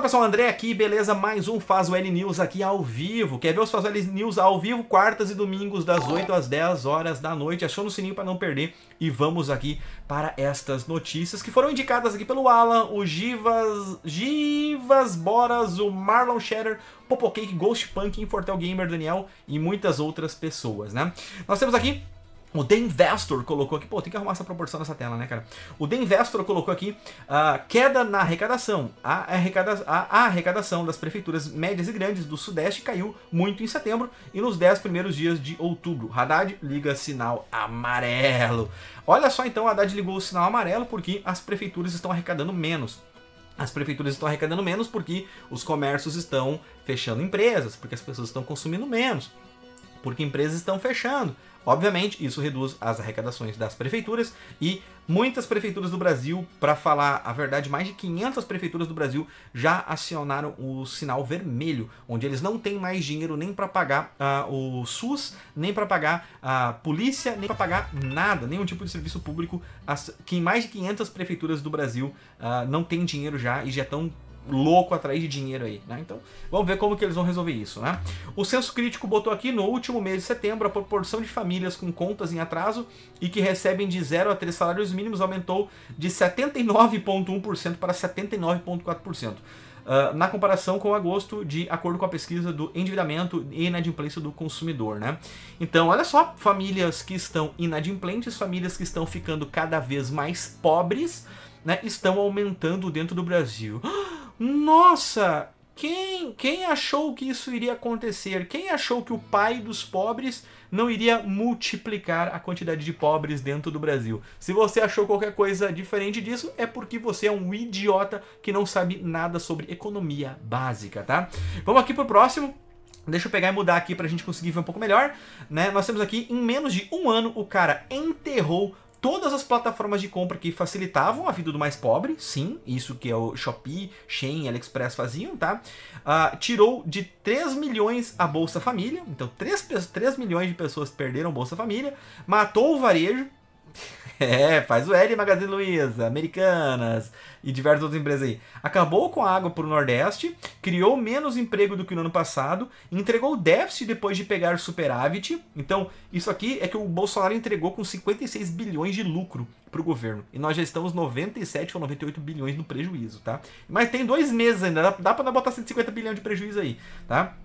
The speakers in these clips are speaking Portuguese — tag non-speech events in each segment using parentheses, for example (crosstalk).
Fala pessoal, André aqui, beleza? Mais um Faz o L News aqui ao vivo. Quer ver os Faz o L News ao vivo, quartas e domingos, das 8 às 10 horas da noite? Achou no sininho para não perder. E vamos aqui para estas notícias que foram indicadas aqui pelo Alan, o Givas, Givas Boras, o Marlon Shatter, Popocake, Ghost Punk, Infortel Gamer, Daniel e muitas outras pessoas, né? Nós temos aqui o The Investor colocou aqui, pô, tem que arrumar essa proporção dessa tela, né, cara? O The Investor colocou aqui uh, queda na arrecadação. A, arrecada, a, a, arrecadação das prefeituras médias e grandes do Sudeste caiu muito em setembro e nos 10 primeiros dias de outubro. Haddad liga sinal amarelo. Olha só então, Haddad ligou o sinal amarelo porque as prefeituras estão arrecadando menos. As prefeituras estão arrecadando menos porque os comércios estão fechando empresas, porque as pessoas estão consumindo menos, porque empresas estão fechando. Obviamente, isso reduz as arrecadações das prefeituras e muitas prefeituras do Brasil, para falar a verdade, mais de 500 prefeituras do Brasil já acionaram o sinal vermelho, onde eles não têm mais dinheiro nem para pagar uh, o SUS, nem para pagar ah, a polícia, nem para pagar nada, nenhum tipo de serviço público. As, que mais de 500 prefeituras do Brasil uh, não têm dinheiro já e já estão louco atrás de dinheiro aí, né? Então, vamos ver como que eles vão resolver isso, né? O Censo Crítico botou aqui, no último mês de setembro, a proporção de famílias com contas em atraso e que recebem de 0 a 3 salários mínimos aumentou de 79,1% para 79,4%. Uh, ah, na comparação com agosto, de acordo com a pesquisa do endividamento e inadimplência do consumidor, né? Então, olha só, famílias que estão inadimplentes, famílias que estão ficando cada vez mais pobres, né, estão aumentando dentro do Brasil. (gasps) Ah! Nossa, quem, quem achou que isso iria acontecer? Quem achou que o pai dos pobres não iria multiplicar a quantidade de pobres dentro do Brasil? Se você achou qualquer coisa diferente disso, é porque você é um idiota que não sabe nada sobre economia básica, tá? Vamos aqui pro próximo. Deixa eu pegar e mudar aqui pra gente conseguir ver um pouco melhor, né? Nós temos aqui, em menos de um ano, o cara enterrou todas as plataformas de compra que facilitavam a vida do mais pobre, sim, isso que é o Shopee, Shein, AliExpress faziam, tá? Uh, tirou de 3 milhões a Bolsa Família, então 3, 3 milhões de pessoas perderam Bolsa Família, matou o varejo, é, faz o L Magazine Luiza, Americanas e diversas outras empresas aí. Acabou com a água para o Nordeste, criou menos emprego do que no ano passado, entregou déficit depois de pegar superávit. Então, isso aqui é que o Bolsonaro entregou com 56 bilhões de lucro para o governo. E nós já estamos 97 ou 98 bilhões no prejuízo, tá? Mas tem dois meses ainda, dá, dá para botar 150 bilhões de prejuízo aí, tá?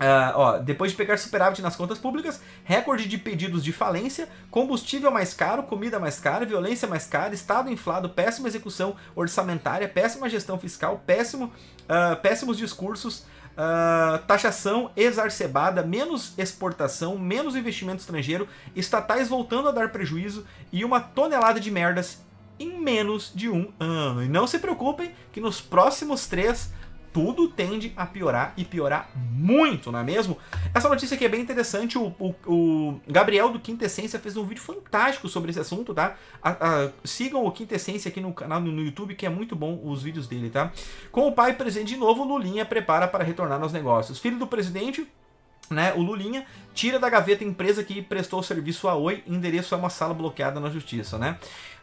Uh, ó, depois de pegar superávit nas contas públicas, recorde de pedidos de falência, combustível mais caro, comida mais cara, violência mais cara, Estado inflado, péssima execução orçamentária, péssima gestão fiscal, péssimo, uh, péssimos discursos, uh, taxação exacerbada, menos exportação, menos investimento estrangeiro, estatais voltando a dar prejuízo e uma tonelada de merdas em menos de um ano. E não se preocupem que nos próximos três tudo tende a piorar e piorar muito, não é mesmo? Essa notícia aqui é bem interessante. O, o, o Gabriel do Quintessência fez um vídeo fantástico sobre esse assunto, tá? A, a, sigam o Quintessência aqui no canal no YouTube, que é muito bom os vídeos dele, tá? Com o pai presente de novo, Lulinha prepara para retornar aos negócios. Filho do presidente né, o Lulinha tira da gaveta a empresa que prestou serviço a Oi, endereço a é uma sala bloqueada na justiça, né?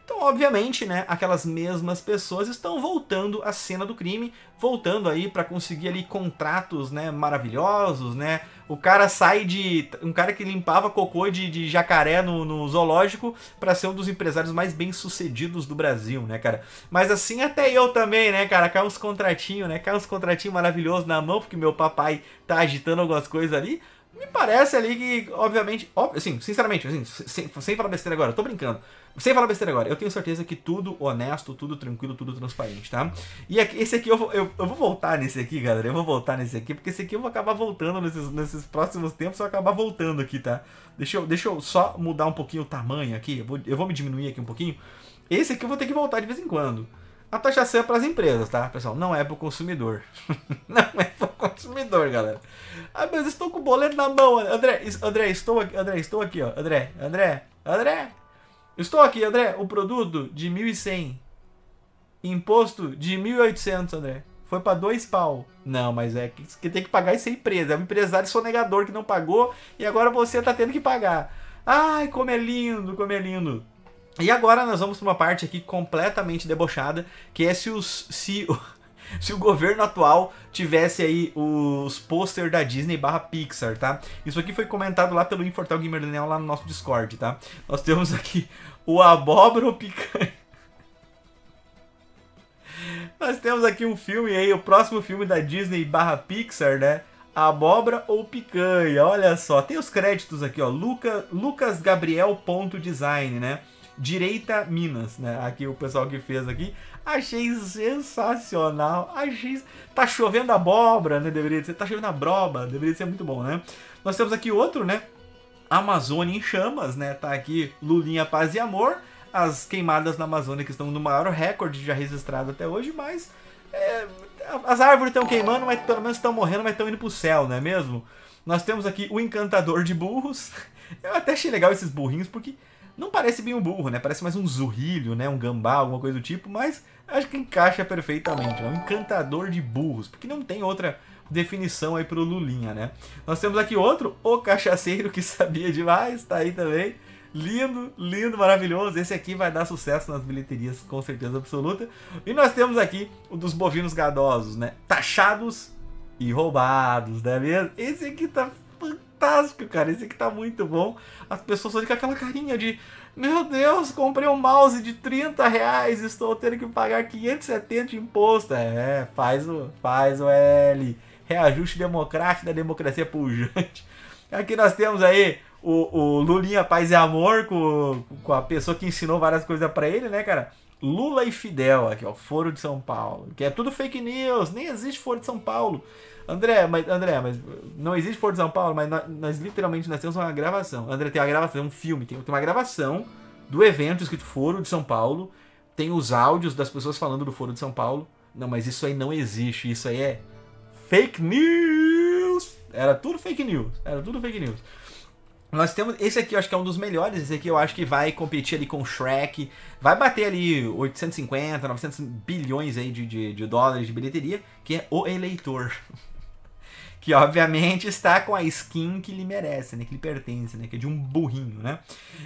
Então, obviamente, né, aquelas mesmas pessoas estão voltando à cena do crime, voltando aí para conseguir ali contratos, né, maravilhosos, né? O cara sai de um cara que limpava cocô de, de jacaré no, no zoológico para ser um dos empresários mais bem-sucedidos do Brasil, né, cara? Mas assim até eu também, né, cara? Cai uns contratinhos, né? Cai uns contratinhos maravilhosos na mão porque meu papai tá agitando algumas coisas ali. Me parece ali que, obviamente, ó, assim, sinceramente, assim, sem, sem falar besteira agora, tô brincando. Sem falar besteira agora, eu tenho certeza que tudo honesto, tudo tranquilo, tudo transparente, tá? E aqui, esse aqui eu vou, eu, eu, vou voltar nesse aqui, galera. Eu vou voltar nesse aqui, porque esse aqui eu vou acabar voltando nesses, nesses próximos tempos, eu vou acabar voltando aqui, tá? Deixa eu, deixa eu só mudar um pouquinho o tamanho aqui. Eu vou, eu vou me diminuir aqui um pouquinho. Esse aqui eu vou ter que voltar de vez em quando. A taxação é para as empresas, tá, pessoal? Não é para o consumidor. (laughs) não é para consumidor, galera. Ah, mas estou com o boleto na mão, André. André, estou aqui, André, estou aqui, ó. André, André, André. Estou aqui, André. O produto de 1.100. Imposto de 1.800, André. Foi para dois pau. Não, mas é que, tem que pagar isso é empresa. É um empresário sonegador que não pagou e agora você tá tendo que pagar. Ai, como é lindo, como é lindo. E agora nós vamos para uma parte aqui completamente debochada, que é se os se se o governo atual tivesse aí os pôster da Disney barra Pixar, tá? Isso aqui foi comentado lá pelo Infortal Gamer Daniel lá no nosso Discord, tá? Nós temos aqui o abóbora ou picanha. (laughs) Nós temos aqui um filme aí, o próximo filme da Disney barra Pixar, né? abóbora ou picanha. Olha só, tem os créditos aqui, ó. Luca, Lucas Gabriel ponto design, né? Direita Minas, né? Aqui o pessoal que fez aqui. Achei sensacional. Achei. Tá chovendo abóbora, né? Deveria ser. Tá chovendo abroba, deveria ser muito bom, né? Nós temos aqui outro, né? Amazônia em chamas, né? Tá aqui Lulinha Paz e Amor. As queimadas na Amazônia que estão no maior recorde já registrado até hoje, mas. É, as árvores estão queimando, mas pelo menos estão morrendo, mas estão indo pro céu, não é mesmo? Nós temos aqui o Encantador de Burros. (laughs) Eu até achei legal esses burrinhos, porque não parece bem um burro, né? Parece mais um zurrilho, né? Um gambá, alguma coisa do tipo, mas acho que encaixa perfeitamente. É um encantador de burros, porque não tem outra definição aí pro Lulinha, né? Nós temos aqui outro, o cachaceiro que (laughs) sabia demais, tá aí também. Lindo, lindo, maravilhoso. Esse aqui vai dar sucesso nas bilheterias, com certeza absoluta. E nós temos aqui o dos bovinos gadosos, né? Taxados e roubados, né mesmo? Esse aqui tá fantástico, cara. Esse aqui tá muito bom. As pessoas olham com aquela carinha de: Meu Deus, comprei um mouse de 30 reais, estou tendo que pagar 570 de imposto. É, faz o, faz o L. Reajuste democrático da democracia pujante. Aqui nós temos aí o, o Lulinha Paz e Amor com, com a pessoa que ensinou várias coisas para ele, né, cara? Lula e Fidel, aqui, ó, Foro de São Paulo. Que é tudo fake news, nem existe Foro de São Paulo. André, mas, André, mas não existe Foro de São Paulo, mas nós, literalmente nós temos uma gravação. André, tem uma gravação, um filme, tem, tem uma gravação do evento escrito Foro de São Paulo. Tem os áudios das pessoas falando do Foro de São Paulo. Não, mas isso aí não existe, isso aí é fake news! Era tudo fake news, era tudo fake news. Nós temos. Esse aqui eu acho que é um dos melhores. Esse aqui eu acho que vai competir ali com o Shrek. Vai bater ali 850, 900 bilhões aí de, de, de dólares de bilheteria, que é o eleitor. (laughs) que obviamente está com a skin que lhe merece, né? Que lhe pertence, né? Que é de um burrinho, né?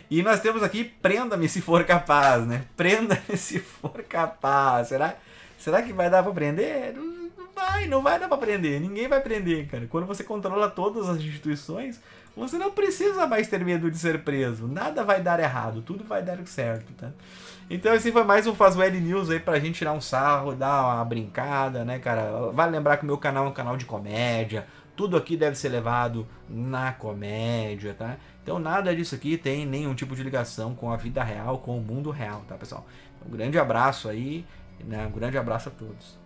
E nós temos aqui Prenda-me se for capaz, né? Prenda-me (laughs) se for capaz. Será, será que vai dar para prender? Não vai, não vai dar pra aprender Ninguém vai aprender cara. Quando você controla todas as instituições, você não precisa mais ter medo de ser preso. Nada vai dar errado, tudo vai dar certo, tá? Então esse foi mais um Fazwell News aí pra gente tirar um sarro, dar uma brincada, né, cara? Vale lembrar que o meu canal é um canal de comédia. Tudo aqui deve ser levado na comédia, tá? Então nada disso aqui tem nenhum tipo de ligação com a vida real, com o mundo real, tá, pessoal? Então, um grande abraço aí, né? Um grande abraço a todos.